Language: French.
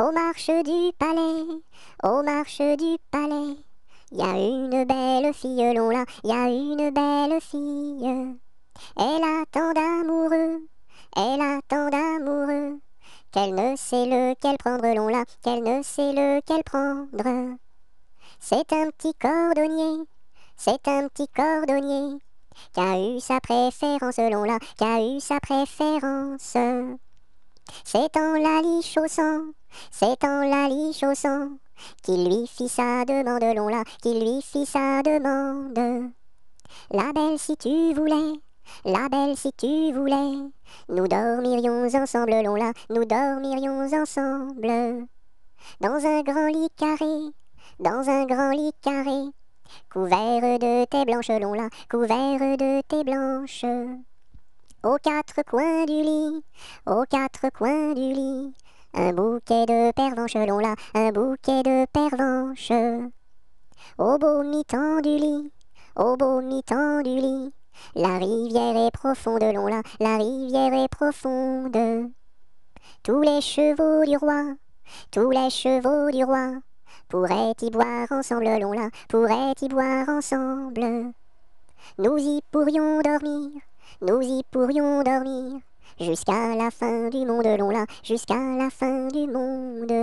Au marche du palais, aux marches du palais, y a une belle fille, il y a une belle fille. Elle a tant d'amoureux, elle a tant d'amoureux, qu'elle ne sait lequel prendre, là, qu'elle ne sait lequel prendre. C'est un petit cordonnier, c'est un petit cordonnier, qui a eu sa préférence, là qui a eu sa préférence. C'est en la liche au sang, c'est en la liche au sang, qu'il lui fit sa demande, l'on l'a, qu'il lui fit sa demande. La belle, si tu voulais, la belle, si tu voulais, nous dormirions ensemble, l'on là, nous dormirions ensemble. Dans un grand lit carré, dans un grand lit carré, couvert de tes blanches, l'on là, couvert de tes blanches aux quatre coins du lit, aux quatre coins du lit. Un bouquet de pervenche, long là, un bouquet de pervenche. Au beau mi du lit, au beau mi du lit. La rivière est profonde, long l'a, la rivière est profonde. Tous les chevaux du roi, tous les chevaux du roi. Pourraient y boire ensemble, long là, pourraient y boire ensemble. Nous y pourrions dormir, nous y pourrions dormir. Jusqu'à la fin du monde, long jusqu'à la fin du monde,